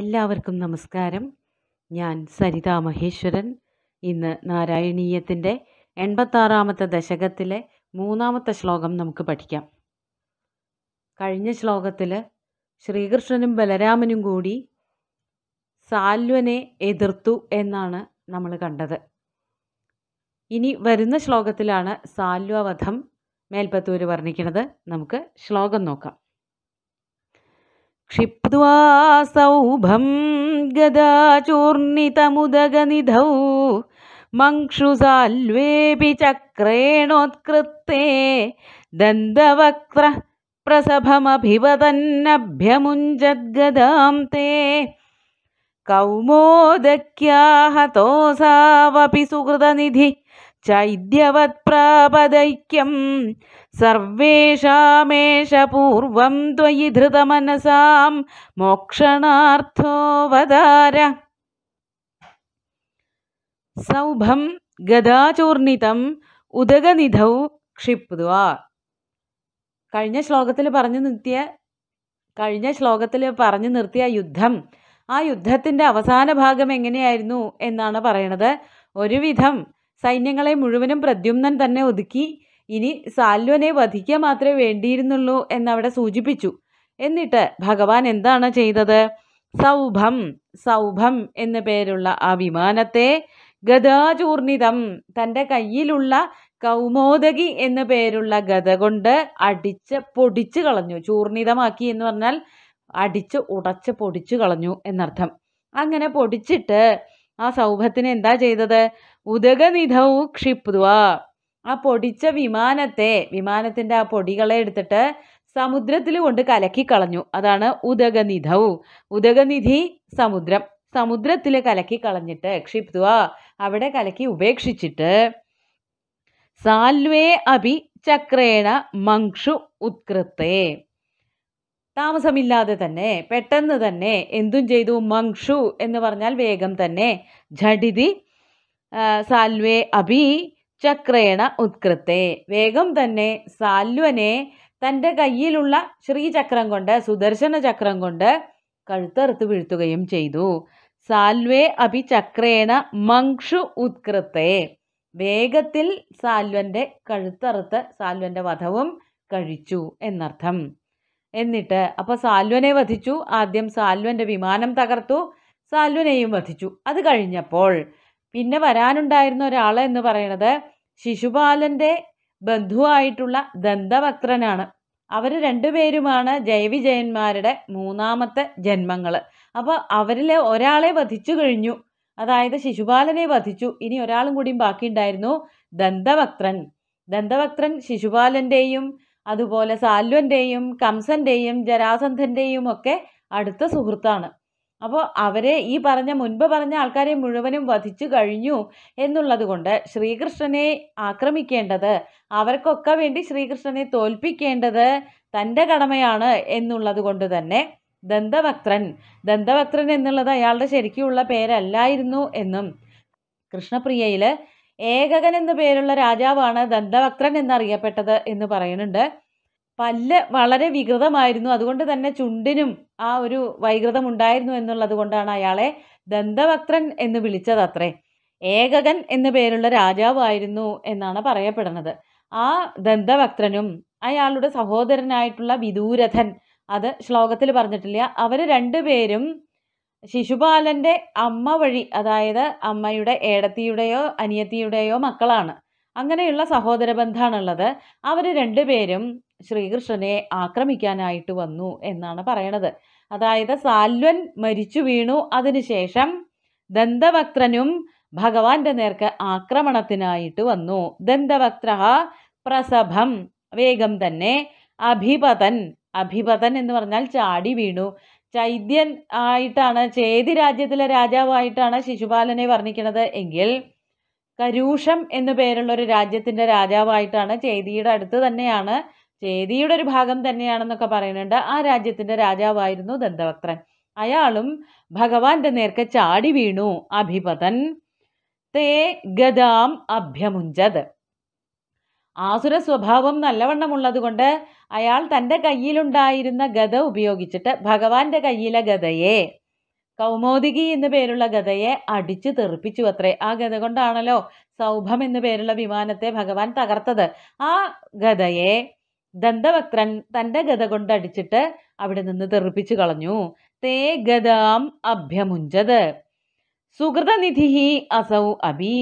എല്ലാവർക്കും നമസ്കാരം ഞാൻ സരിത മഹേശ്വരൻ ഇന്ന് നാരായണീയത്തിൻ്റെ എൺപത്താറാമത്തെ ദശകത്തിലെ മൂന്നാമത്തെ ശ്ലോകം നമുക്ക് പഠിക്കാം കഴിഞ്ഞ ശ്ലോകത്തിൽ ശ്രീകൃഷ്ണനും ബലരാമനും കൂടി സാൽവനെ എതിർത്തു എന്നാണ് നമ്മൾ കണ്ടത് ഇനി വരുന്ന ശ്ലോകത്തിലാണ് സാൽവവധം മേൽപ്പത്തൂർ വർണ്ണിക്കുന്നത് നമുക്ക് ശ്ലോകം നോക്കാം क्षिप्त्वा सौभं गदाचूर्णितमुदगनिधौ मङ्क्षुसाल्वेऽपि चक्रेणोत्कृत्ते दन्तवक्त्रः प्रसभमभिवदन्नभ्यमुञ्जद्गदां ते कौमोदक्याहतोऽसावपि चैद्यवत्प्रापदैक्यम् സർവേഷാമേഷ പൂർവം ത്വയി ധൃതമനസാം മോക്ഷണാർത്ഥോവതാര സൗഭം ഗദാചൂർണിതം ഉദകനിധൗ ക്ഷിപ്വ കഴിഞ്ഞ ശ്ലോകത്തിൽ പറഞ്ഞു നിർത്തിയ കഴിഞ്ഞ ശ്ലോകത്തിൽ പറഞ്ഞു നിർത്തിയ യുദ്ധം ആ യുദ്ധത്തിൻ്റെ അവസാന ഭാഗം എങ്ങനെയായിരുന്നു എന്നാണ് പറയണത് ഒരുവിധം സൈന്യങ്ങളെ മുഴുവനും പ്രദ്യുമ്നൻ തന്നെ ഒതുക്കി ഇനി സാൽവനെ വധിക്കാൻ മാത്രമേ വേണ്ടിയിരുന്നുള്ളൂ എന്നവിടെ സൂചിപ്പിച്ചു എന്നിട്ട് ഭഗവാൻ എന്താണ് ചെയ്തത് സൗഭം സൗഭം എന്ന പേരുള്ള ആ വിമാനത്തെ ഗതാചൂർണിതം തൻ്റെ കയ്യിലുള്ള കൗമോദകി എന്ന പേരുള്ള ഗത കൊണ്ട് അടിച്ച് പൊടിച്ചു കളഞ്ഞു ചൂർണിതമാക്കി എന്ന് പറഞ്ഞാൽ അടിച്ച് ഉടച്ച് പൊടിച്ചു കളഞ്ഞു എന്നർത്ഥം അങ്ങനെ പൊടിച്ചിട്ട് ആ സൗഭത്തിന് എന്താ ചെയ്തത് ഉദകനിധവും ക്ഷിപ്തുവാ ആ പൊടിച്ച വിമാനത്തെ വിമാനത്തിൻ്റെ ആ പൊടികളെ എടുത്തിട്ട് സമുദ്രത്തിൽ കൊണ്ട് കലക്കിക്കളഞ്ഞു അതാണ് ഉദകനിധവും ഉദകനിധി സമുദ്രം സമുദ്രത്തിൽ കലക്കി കളഞ്ഞിട്ട് ക്ഷിപ്തുവ അവിടെ കലക്കി ഉപേക്ഷിച്ചിട്ട് സാൽവേ അഭി ചക്രേണ മങ്ഷു ഉത്കൃത്തേ താമസമില്ലാതെ തന്നെ പെട്ടെന്ന് തന്നെ എന്തും ചെയ്തു മങ്ഷു എന്ന് പറഞ്ഞാൽ വേഗം തന്നെ ഝടിതി സാൽവേ അഭി ചക്രേണ ഉത്കൃത്തെ വേഗം തന്നെ സാൽവനെ തൻ്റെ കയ്യിലുള്ള ശ്രീചക്രം കൊണ്ട് സുദർശന ചക്രം കൊണ്ട് കഴുത്തറുത്ത് വീഴ്ത്തുകയും ചെയ്തു സാൽവേ അഭി ചക്രേണ മങ്ഷു ഉത്കൃത്തെ വേഗത്തിൽ സാൽവന്റെ കഴുത്തറുത്ത് സാൽവന്റെ വധവും കഴിച്ചു എന്നർത്ഥം എന്നിട്ട് അപ്പോൾ സാൽവനെ വധിച്ചു ആദ്യം സാൽവന്റെ വിമാനം തകർത്തു സാൽവനെയും വധിച്ചു അത് കഴിഞ്ഞപ്പോൾ പിന്നെ വരാനുണ്ടായിരുന്ന ഒരാൾ എന്ന് പറയുന്നത് ശിശുപാലൻ്റെ ബന്ധുവായിട്ടുള്ള ദന്തവക്രനാണ് അവർ രണ്ടുപേരുമാണ് ജൈവിജയന്മാരുടെ മൂന്നാമത്തെ ജന്മങ്ങൾ അപ്പോൾ അവരിലെ ഒരാളെ വധിച്ചു കഴിഞ്ഞു അതായത് ശിശുപാലനെ വധിച്ചു ഇനി ഒരാളും കൂടിയും ഉണ്ടായിരുന്നു ദന്തവക്രൻ ദന്തവക്രൻ ശിശുപാലൻ്റെയും അതുപോലെ സാൽവൻ്റെയും കംസൻ്റെയും ജരാസന്ധൻ്റെയും ഒക്കെ അടുത്ത സുഹൃത്താണ് അപ്പോൾ അവരെ ഈ പറഞ്ഞ മുൻപ് പറഞ്ഞ ആൾക്കാരെ മുഴുവനും വധിച്ചു കഴിഞ്ഞു എന്നുള്ളത് കൊണ്ട് ശ്രീകൃഷ്ണനെ ആക്രമിക്കേണ്ടത് അവർക്കൊക്കെ വേണ്ടി ശ്രീകൃഷ്ണനെ തോൽപ്പിക്കേണ്ടത് തൻ്റെ കടമയാണ് എന്നുള്ളത് കൊണ്ട് തന്നെ ദന്തവക്രൻ ദന്തവക്രൻ എന്നുള്ളത് അയാളുടെ ശരിക്കുമുള്ള പേരല്ലായിരുന്നു എന്നും കൃഷ്ണപ്രിയയിൽ ഏകകൻ എന്നു പേരുള്ള രാജാവാണ് ദന്തവക്രൻ എന്നറിയപ്പെട്ടത് എന്ന് പറയുന്നുണ്ട് പല്ല് വളരെ വികൃതമായിരുന്നു അതുകൊണ്ട് തന്നെ ചുണ്ടിനും ആ ഒരു വൈകൃതം ഉണ്ടായിരുന്നു എന്നുള്ളത് കൊണ്ടാണ് അയാളെ ദന്തവക്ത്രൻ എന്ന് അത്രേ ഏകകൻ എന്ന പേരുള്ള രാജാവായിരുന്നു എന്നാണ് പറയപ്പെടുന്നത് ആ ദന്തവക്ത്രനും അയാളുടെ സഹോദരനായിട്ടുള്ള വിദൂരഥൻ അത് ശ്ലോകത്തിൽ പറഞ്ഞിട്ടില്ല അവർ രണ്ടുപേരും ശിശുപാലൻ്റെ അമ്മ വഴി അതായത് അമ്മയുടെ ഏടത്തിയുടെയോ അനിയത്തിയുടെയോ മക്കളാണ് അങ്ങനെയുള്ള സഹോദര ബന്ധമാണുള്ളത് അവർ രണ്ടുപേരും ശ്രീകൃഷ്ണനെ ആക്രമിക്കാനായിട്ട് വന്നു എന്നാണ് പറയണത് അതായത് സാൽവൻ മരിച്ചു വീണു അതിനുശേഷം ദന്തഭക്തനും ഭഗവാന്റെ നേർക്ക് ആക്രമണത്തിനായിട്ട് വന്നു ദന്തഭക്ത പ്രസഭം വേഗം തന്നെ അഭിപതൻ അഭിപതൻ എന്ന് പറഞ്ഞാൽ ചാടി വീണു ചൈത്യൻ ആയിട്ടാണ് ചേതി രാജ്യത്തിലെ രാജാവായിട്ടാണ് ശിശുപാലനെ വർണ്ണിക്കുന്നത് എങ്കിൽ കരൂഷം എന്നു പേരുള്ള ഒരു രാജ്യത്തിൻ്റെ രാജാവായിട്ടാണ് ചേതിയുടെ അടുത്ത് തന്നെയാണ് ചേതിയുടെ ഒരു ഭാഗം തന്നെയാണെന്നൊക്കെ പറയുന്നുണ്ട് ആ രാജ്യത്തിൻ്റെ രാജാവായിരുന്നു ദന്തവക്രൻ അയാളും ഭഗവാന്റെ നേർക്ക് ചാടി വീണു അഭിപതൻ തേ ഗതാം അഭ്യമുഞ്ചത് ആസുര സ്വഭാവം നല്ലവണ്ണമുള്ളത് കൊണ്ട് അയാൾ തൻ്റെ കയ്യിലുണ്ടായിരുന്ന ഗത ഉപയോഗിച്ചിട്ട് ഭഗവാന്റെ കയ്യിലെ ഗതയെ കൗമോദികി എന്നു പേരുള്ള ഗതയെ അടിച്ചു തെറിപ്പിച്ചു അത്രേ ആ ഗത കൊണ്ടാണല്ലോ സൗഭം എന്നു പേരുള്ള വിമാനത്തെ ഭഗവാൻ തകർത്തത് ആ ഗതയെ ദന്തവക്രൻ തൻ്റെ ഗത കൊണ്ടടിച്ചിട്ട് അവിടെ നിന്ന് തെറിപ്പിച്ചു കളഞ്ഞു തേ ഗതാം അഭ്യമുഞ്ചത് സുഹൃതനിധി അസൗ അബി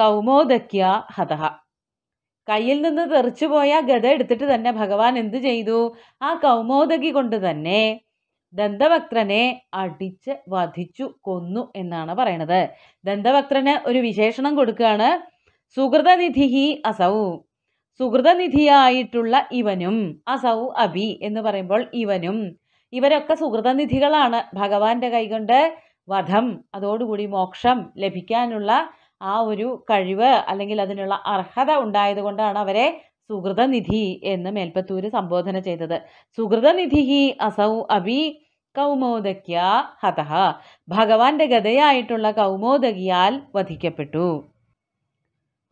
കൗമോദക്യ ഹതഹ കയ്യിൽ നിന്ന് തെറിച്ചു പോയ ഗത എടുത്തിട്ട് തന്നെ ഭഗവാൻ എന്തു ചെയ്തു ആ കൗമോദകി കൊണ്ട് തന്നെ ദന്തവക്രനെ അടിച്ച് വധിച്ചു കൊന്നു എന്നാണ് പറയണത് ദന്തവക്രന് ഒരു വിശേഷണം കൊടുക്കുകയാണ് സുഹൃതനിധി അസൗ സുഹൃതനിധിയായിട്ടുള്ള ഇവനും അസൗ അബി എന്ന് പറയുമ്പോൾ ഇവനും ഇവരൊക്കെ സുഹൃതനിധികളാണ് ഭഗവാന്റെ കൈകൊണ്ട് വധം അതോടുകൂടി മോക്ഷം ലഭിക്കാനുള്ള ആ ഒരു കഴിവ് അല്ലെങ്കിൽ അതിനുള്ള അർഹത ഉണ്ടായതുകൊണ്ടാണ് അവരെ സുഹൃതനിധി എന്ന് മേൽപ്പത്തൂര് സംബോധന ചെയ്തത് സുഹൃതനിധി അസൗ അബി കൗമോദക്യ ഹതഹ ഭഗവാന്റെ ഗതയായിട്ടുള്ള കൗമോദകിയാൽ വധിക്കപ്പെട്ടു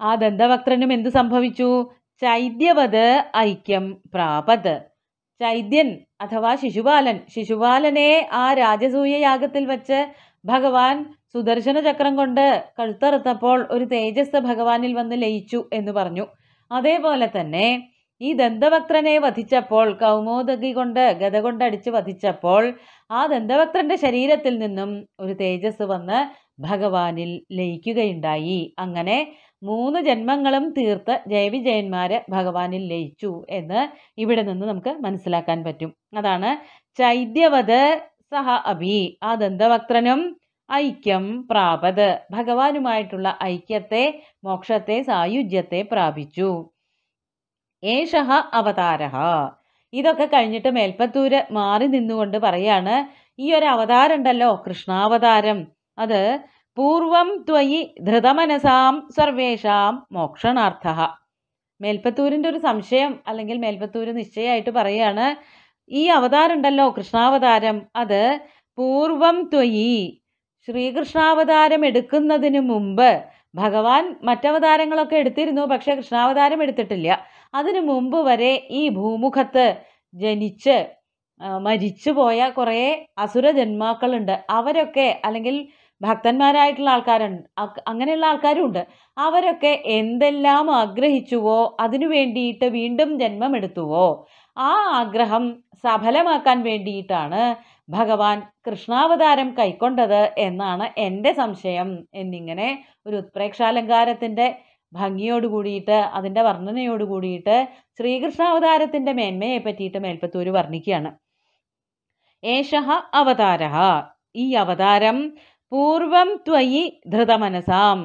ആ ദന്തവക്രനും എന്തു സംഭവിച്ചു ചൈദ്യവത് ഐക്യം പ്രാപത് ചൈദ്യൻ അഥവാ ശിശുപാലൻ ശിശുപാലനെ ആ രാജസൂയ യാഗത്തിൽ വച്ച് ഭഗവാൻ സുദർശന ചക്രം കൊണ്ട് കഴുത്തറുത്തപ്പോൾ ഒരു തേജസ് ഭഗവാനിൽ വന്ന് ലയിച്ചു എന്ന് പറഞ്ഞു അതേപോലെ തന്നെ ഈ ദന്തവക്രനെ വധിച്ചപ്പോൾ കൗമോദഗി കൊണ്ട് ഗത കൊണ്ട് അടിച്ച് വധിച്ചപ്പോൾ ആ ദന്തവക്രന്റെ ശരീരത്തിൽ നിന്നും ഒരു തേജസ് വന്ന് ഭഗവാനിൽ ലയിക്കുകയുണ്ടായി അങ്ങനെ മൂന്ന് ജന്മങ്ങളും തീർത്ത് ജയവിജയന്മാർ ഭഗവാനിൽ ലയിച്ചു എന്ന് ഇവിടെ നിന്ന് നമുക്ക് മനസ്സിലാക്കാൻ പറ്റും അതാണ് ചൈദ്യവത് സഹ അഭി ആ ദന്തവക്രനും ഐക്യം പ്രാപത് ഭഗവാനുമായിട്ടുള്ള ഐക്യത്തെ മോക്ഷത്തെ സായുജ്യത്തെ പ്രാപിച്ചു ഏഷഹ അവതാര ഇതൊക്കെ കഴിഞ്ഞിട്ട് മേൽപ്പത്തൂര് മാറി നിന്നുകൊണ്ട് പറയാണ് ഈ ഒരു അവതാരം ഉണ്ടല്ലോ കൃഷ്ണാവതാരം അത് പൂർവം ത്വയി ധൃതമനസാം സർവേഷാം മോക്ഷണാർത്ഥ മേൽപ്പത്തൂരിൻ്റെ ഒരു സംശയം അല്ലെങ്കിൽ മേൽപ്പത്തൂര് നിശ്ചയമായിട്ട് പറയുകയാണ് ഈ അവതാരം ഉണ്ടല്ലോ കൃഷ്ണാവതാരം അത് പൂർവം ത്വയി ശ്രീകൃഷ്ണാവതാരം എടുക്കുന്നതിന് മുമ്പ് ഭഗവാൻ മറ്റവതാരങ്ങളൊക്കെ എടുത്തിരുന്നു പക്ഷേ കൃഷ്ണാവതാരം എടുത്തിട്ടില്ല അതിനു മുമ്പ് വരെ ഈ ഭൂമുഖത്ത് ജനിച്ച് മരിച്ചു പോയ കുറേ അസുര അവരൊക്കെ അല്ലെങ്കിൽ ഭക്തന്മാരായിട്ടുള്ള ആൾക്കാരുണ്ട് അങ്ങനെയുള്ള ആൾക്കാരും ഉണ്ട് അവരൊക്കെ എന്തെല്ലാം ആഗ്രഹിച്ചുവോ അതിനു വേണ്ടിയിട്ട് വീണ്ടും ജന്മമെടുത്തുവോ ആ ആഗ്രഹം സഫലമാക്കാൻ വേണ്ടിയിട്ടാണ് ഭഗവാൻ കൃഷ്ണാവതാരം കൈക്കൊണ്ടത് എന്നാണ് എൻ്റെ സംശയം എന്നിങ്ങനെ ഒരു ഉത്പ്രേക്ഷാലങ്കാരത്തിൻ്റെ ഭംഗിയോട് കൂടിയിട്ട് അതിൻ്റെ വർണ്ണനയോട് കൂടിയിട്ട് ശ്രീകൃഷ്ണാവതാരത്തിൻ്റെ മേന്മയെ പറ്റിയിട്ട് മേൽപ്പത്തൂർ വർണ്ണിക്കുകയാണ് ഏഷഹ അവതാര ഈ അവതാരം പൂർവം ത്വയി ധൃതമനസാം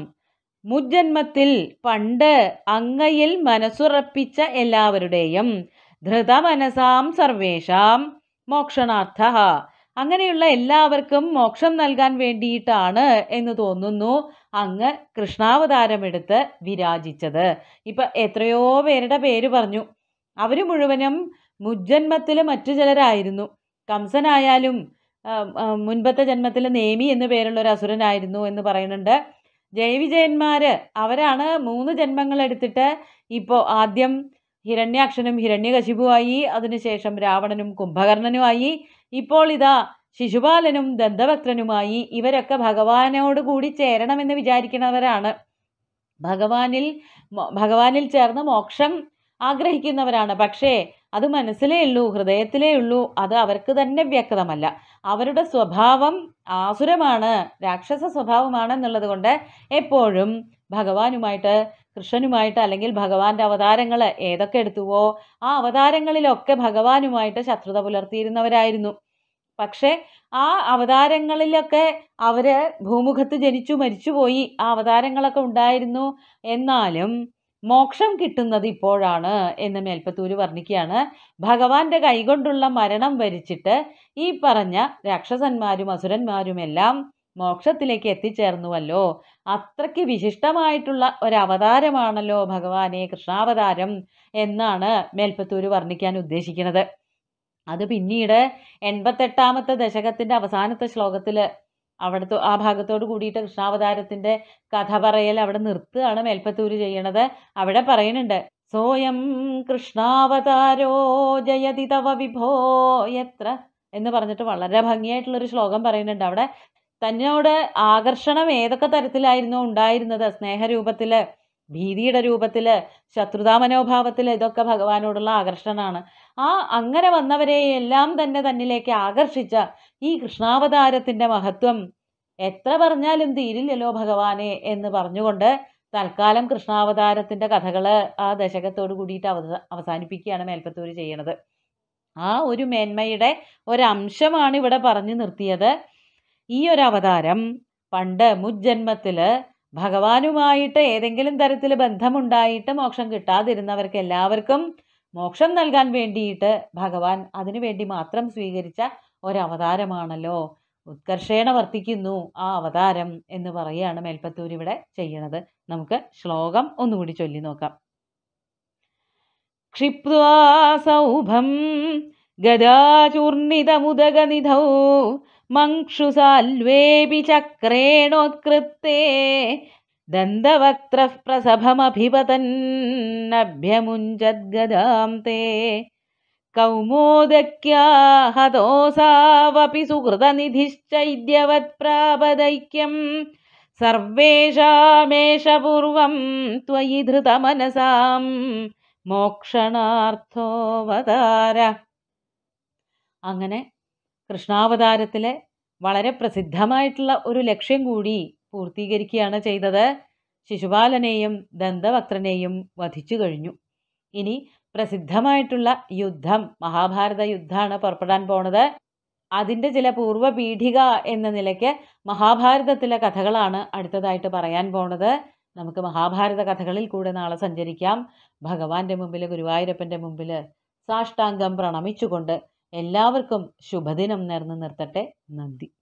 മുജ്ജന്മത്തിൽ പണ്ട് അങ്ങയിൽ മനസ്സുറപ്പിച്ച എല്ലാവരുടെയും ധൃതമനസാം സർവേഷാം മോക്ഷണാർത്ഥ അങ്ങനെയുള്ള എല്ലാവർക്കും മോക്ഷം നൽകാൻ വേണ്ടിയിട്ടാണ് എന്ന് തോന്നുന്നു അങ്ങ് കൃഷ്ണാവതാരമെടുത്ത് വിരാജിച്ചത് ഇപ്പൊ എത്രയോ പേരുടെ പേര് പറഞ്ഞു അവര് മുഴുവനും മുജ്ജന്മത്തിൽ മറ്റു ചിലരായിരുന്നു കംസനായാലും മുൻപത്തെ ജന്മത്തിൽ നേമി എന്നു പേരുള്ള ഒരു അസുരനായിരുന്നു എന്ന് പറയുന്നുണ്ട് ജയവിജയന്മാർ അവരാണ് മൂന്ന് ജന്മങ്ങൾ എടുത്തിട്ട് ഇപ്പോൾ ആദ്യം ഹിരണ്യാക്ഷനും ഹിരണ്യകശിപുവായി അതിനുശേഷം രാവണനും കുംഭകർണനുമായി ഇപ്പോൾ ഇതാ ശിശുപാലനും ദന്തഭക്തനുമായി ഇവരൊക്കെ ഭഗവാനോട് കൂടി ചേരണമെന്ന് വിചാരിക്കുന്നവരാണ് ഭഗവാനിൽ ഭഗവാനിൽ ചേർന്ന് മോക്ഷം ആഗ്രഹിക്കുന്നവരാണ് പക്ഷേ അത് മനസ്സിലേ ഉള്ളൂ ഹൃദയത്തിലേ ഉള്ളൂ അത് അവർക്ക് തന്നെ വ്യക്തമല്ല അവരുടെ സ്വഭാവം ആസുരമാണ് രാക്ഷസ സ്വഭാവമാണ് എന്നുള്ളത് കൊണ്ട് എപ്പോഴും ഭഗവാനുമായിട്ട് കൃഷ്ണനുമായിട്ട് അല്ലെങ്കിൽ ഭഗവാന്റെ അവതാരങ്ങൾ ഏതൊക്കെ എടുത്തുവോ ആ അവതാരങ്ങളിലൊക്കെ ഭഗവാനുമായിട്ട് ശത്രുത പുലർത്തിയിരുന്നവരായിരുന്നു പക്ഷേ ആ അവതാരങ്ങളിലൊക്കെ അവര് ഭൂമുഖത്ത് ജനിച്ചു മരിച്ചുപോയി ആ അവതാരങ്ങളൊക്കെ ഉണ്ടായിരുന്നു എന്നാലും മോക്ഷം കിട്ടുന്നത് ഇപ്പോഴാണ് എന്ന് മേൽപ്പത്തൂര് വർണ്ണിക്കുകയാണ് ഭഗവാന്റെ കൈകൊണ്ടുള്ള മരണം വരിച്ചിട്ട് ഈ പറഞ്ഞ രാക്ഷസന്മാരും അസുരന്മാരും എല്ലാം മോക്ഷത്തിലേക്ക് എത്തിച്ചേർന്നുവല്ലോ അത്രയ്ക്ക് വിശിഷ്ടമായിട്ടുള്ള ഒരവതാരമാണല്ലോ ഭഗവാനെ കൃഷ്ണാവതാരം എന്നാണ് മേൽപ്പത്തൂര് വർണ്ണിക്കാൻ ഉദ്ദേശിക്കുന്നത് അത് പിന്നീട് എൺപത്തെട്ടാമത്തെ ദശകത്തിൻ്റെ അവസാനത്തെ ശ്ലോകത്തിൽ അവിടുത്തെ ആ ഭാഗത്തോട് കൂടിയിട്ട് കൃഷ്ണാവതാരത്തിൻ്റെ കഥ പറയൽ അവിടെ നിർത്തുകയാണ് മേൽപ്പത്തൂര് ചെയ്യണത് അവിടെ പറയുന്നുണ്ട് സോയം കൃഷ്ണാവതാരോ ജയതി തവ വിഭോ എത്ര എന്ന് പറഞ്ഞിട്ട് വളരെ ഭംഗിയായിട്ടുള്ളൊരു ശ്ലോകം പറയുന്നുണ്ട് അവിടെ തന്നോട് ആകർഷണം ഏതൊക്കെ തരത്തിലായിരുന്നു ഉണ്ടായിരുന്നത് സ്നേഹരൂപത്തിൽ ഭീതിയുടെ രൂപത്തിൽ ശത്രുതാ മനോഭാവത്തിൽ ഇതൊക്കെ ഭഗവാനോടുള്ള ആകർഷണമാണ് ആ അങ്ങനെ വന്നവരെ എല്ലാം തന്നെ തന്നിലേക്ക് ആകർഷിച്ച ഈ കൃഷ്ണാവതാരത്തിൻ്റെ മഹത്വം എത്ര പറഞ്ഞാലും തീരില്ലല്ലോ ഭഗവാനെ എന്ന് പറഞ്ഞുകൊണ്ട് തൽക്കാലം കൃഷ്ണാവതാരത്തിൻ്റെ കഥകൾ ആ ദശകത്തോട് കൂടിയിട്ട് അവസ അവസാനിപ്പിക്കുകയാണ് മേൽപ്പത്തൂർ ചെയ്യണത് ആ ഒരു മേന്മയുടെ ഒരംശമാണ് ഇവിടെ പറഞ്ഞു നിർത്തിയത് ഈ ഒരു അവതാരം പണ്ട് മുജ്ജന്മത്തിൽ ഭഗവാനുമായിട്ട് ഏതെങ്കിലും തരത്തിൽ ബന്ധമുണ്ടായിട്ട് മോക്ഷം കിട്ടാതിരുന്നവർക്ക് എല്ലാവർക്കും മോക്ഷം നൽകാൻ വേണ്ടിയിട്ട് ഭഗവാൻ അതിനുവേണ്ടി മാത്രം സ്വീകരിച്ച ഒരവതാരമാണല്ലോ ഉത്കർഷേണ വർത്തിക്കുന്നു ആ അവതാരം എന്ന് പറയുകയാണ് മേൽപ്പത്തൂർ ഇവിടെ ചെയ്യുന്നത് നമുക്ക് ശ്ലോകം ഒന്നുകൂടി ചൊല്ലി നോക്കാം ക്ഷിപ്വാ സൗഭം ഗദാചൂർണിതമുദഗനിധൗ മങ്ക്ഷുസാൽവേപി ചക്രേണോത്കൃത്തേ ദന്തവക്ത്രഃ തേ കൗമോദക്യാഹതോസാവപി സുഹൃതനിധിശ്ചൈദ്യവത്പ്രാപദൈക്യം സർവേഷാമേഷ പൂർവം ത്വയി ധൃതമനസാം മോക്ഷണാർത്ഥോവതാര അങ്ങനെ കൃഷ്ണാവതാരത്തിലെ വളരെ പ്രസിദ്ധമായിട്ടുള്ള ഒരു ലക്ഷ്യം കൂടി പൂർത്തീകരിക്കുകയാണ് ചെയ്തത് ശിശുപാലനെയും ദന്തവക്രനെയും വധിച്ചു കഴിഞ്ഞു ഇനി പ്രസിദ്ധമായിട്ടുള്ള യുദ്ധം മഹാഭാരത യുദ്ധമാണ് പുറപ്പെടാൻ പോണത് അതിൻ്റെ ചില പൂർവ്വപീഠിക എന്ന നിലയ്ക്ക് മഹാഭാരതത്തിലെ കഥകളാണ് അടുത്തതായിട്ട് പറയാൻ പോണത് നമുക്ക് മഹാഭാരത കഥകളിൽ കൂടെ നാളെ സഞ്ചരിക്കാം ഭഗവാന്റെ മുമ്പിൽ ഗുരുവായൂരപ്പൻ്റെ മുമ്പിൽ സാഷ്ടാംഗം പ്രണമിച്ചുകൊണ്ട് എല്ലാവർക്കും ശുഭദിനം നേർന്നു നിർത്തട്ടെ നന്ദി